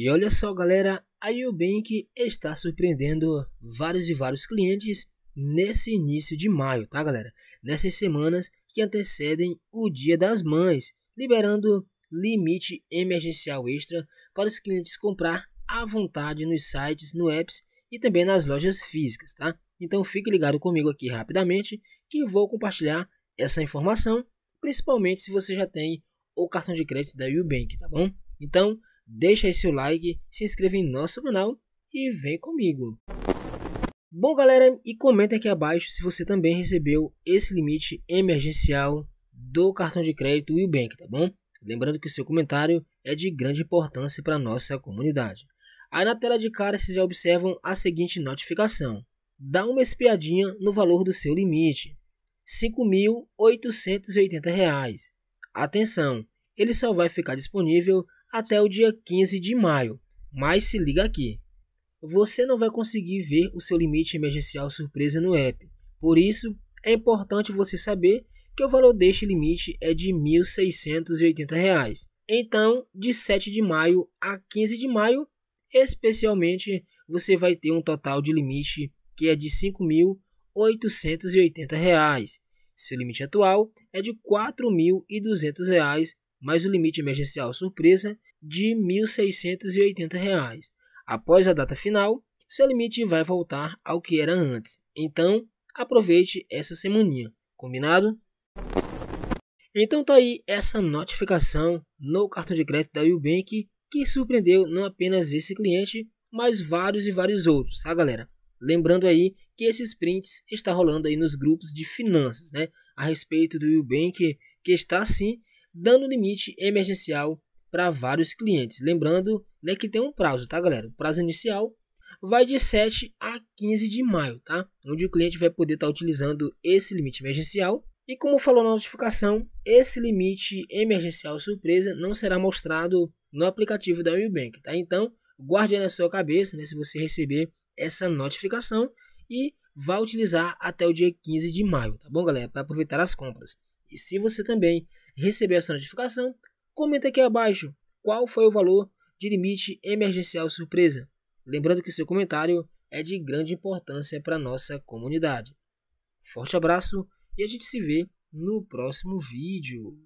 E olha só, galera, a Nubank está surpreendendo vários e vários clientes nesse início de maio, tá, galera? Nessas semanas que antecedem o Dia das Mães, liberando limite emergencial extra para os clientes comprar à vontade nos sites, no apps e também nas lojas físicas, tá? Então fique ligado comigo aqui rapidamente que vou compartilhar essa informação, principalmente se você já tem o cartão de crédito da Ubank, tá bom? Então, deixa aí seu like, se inscreva em nosso canal e vem comigo. Bom galera, e comenta aqui abaixo se você também recebeu esse limite emergencial do cartão de crédito Willbank, tá bom? Lembrando que o seu comentário é de grande importância para nossa comunidade. Aí na tela de cara vocês já observam a seguinte notificação. Dá uma espiadinha no valor do seu limite. R$ 5.880. Atenção, ele só vai ficar disponível até o dia 15 de maio. Mas se liga aqui, você não vai conseguir ver o seu limite emergencial surpresa no app. Por isso, é importante você saber que o valor deste limite é de R$ 1.680. Então, de 7 de maio a 15 de maio, especialmente, você vai ter um total de limite que é de R$ 5.880. Seu limite atual é de R$ 4.200 mais o limite emergencial surpresa de R$ 1.680. Após a data final, seu limite vai voltar ao que era antes. Então, aproveite essa semaninha, combinado? Então tá aí essa notificação no cartão de crédito da Ubank que surpreendeu não apenas esse cliente, mas vários e vários outros, tá galera? Lembrando aí que esses prints está rolando aí nos grupos de finanças, né? A respeito do Ubank que está sim dando limite emergencial para vários clientes. Lembrando né, que tem um prazo, tá, galera? O prazo inicial vai de 7 a 15 de maio, tá? Onde o cliente vai poder estar tá utilizando esse limite emergencial. E como falou na notificação, esse limite emergencial surpresa não será mostrado no aplicativo da Nubank, tá? Então, guarde na sua cabeça, né, se você receber essa notificação e vá utilizar até o dia 15 de maio, tá bom, galera? Para aproveitar as compras. E se você também receber essa notificação, comenta aqui abaixo qual foi o valor de limite emergencial surpresa. Lembrando que seu comentário é de grande importância para nossa comunidade. Forte abraço e a gente se vê no próximo vídeo.